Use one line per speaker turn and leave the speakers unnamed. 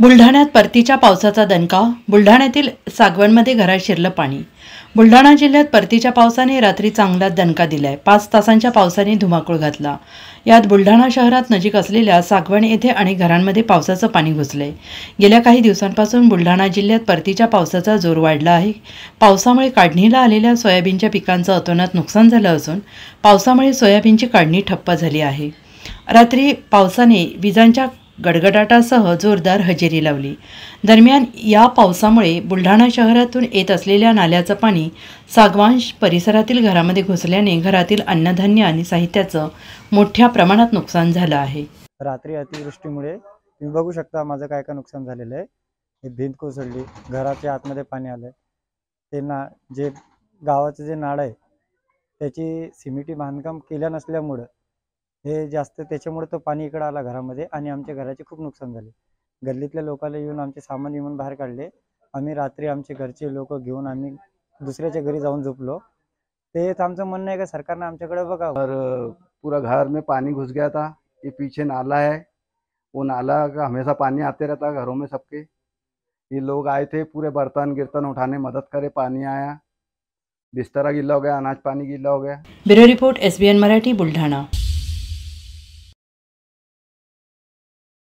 बुलढाण्यात परतीच्या पावसाचा दणका बुलढाण्यातील सागवणमध्ये घरात शिरलं पाणी बुलढाणा जिल्ह्यात परतीच्या पावसाने रात्री चांगलाच दणका दिलाय पाच तासांच्या पावसाने धुमाकूळ घातला यात बुलढाणा शहरात नजीक असलेल्या सागवण येथे अनेक घरांमध्ये पावसाचं पाणी घुसले गेल्या काही दिवसांपासून बुलढाणा जिल्ह्यात परतीच्या पावसाचा जोर वाढला आहे पावसामुळे काढणीला आलेल्या सोयाबीनच्या पिकांचं अतोनात नुकसान झालं असून पावसामुळे सोयाबीनची काढणी ठप्प झाली आहे रात्री पावसाने विजांच्या गडगडाटासह जोरदार हजेरी लावली दरम्यान या पावसामुळे बुलढाणा शहरातून येत असलेल्या नाल्याचं पाणी सागवांश परिसरातील घरामध्ये घुसल्याने घरातील अन्नधान्य आणि साहित्याचं मोठ्या प्रमाणात नुकसान झालं आहे
रात्री अतिवृष्टीमुळे तुम्ही बघू शकता माझं काय काय नुकसान झालेलं आहे हे भिंत कोसळली घराच्या आतमध्ये पाणी आलं ते ना जे गावाचं जे नाळ आहे त्याची सिमिटी बांधकाम केल्या नसल्यामुळं हे जास्त त्याच्यामुळे तो पाणी इकडं आला घरामध्ये आणि आमच्या घराचे खूप नुकसान झाले गल्लीतल्या लोकांना येऊन आमचे सामान येऊन बाहेर काढले आम्ही रात्री आमचे घरचे लोक घेऊन आम्ही दुसऱ्याच्या घरी जाऊन झोपलो ते आमचं म्हणणं आहे का सरकारनं आमच्याकडे बघा तर पूरा घर मे पाणी
घुस गया था ये पीछे नाला है वो नाला का हमेशा पाणी आते रहता है घरों में सबके ये लोग आए थे पूरे बर्तन गिरतन उठाने मदत करे पाणी आया बिस्तरा गिल्ला हो गया अनाज पाणी गिल्ला हो गया
bureau report S Marathi Buldhana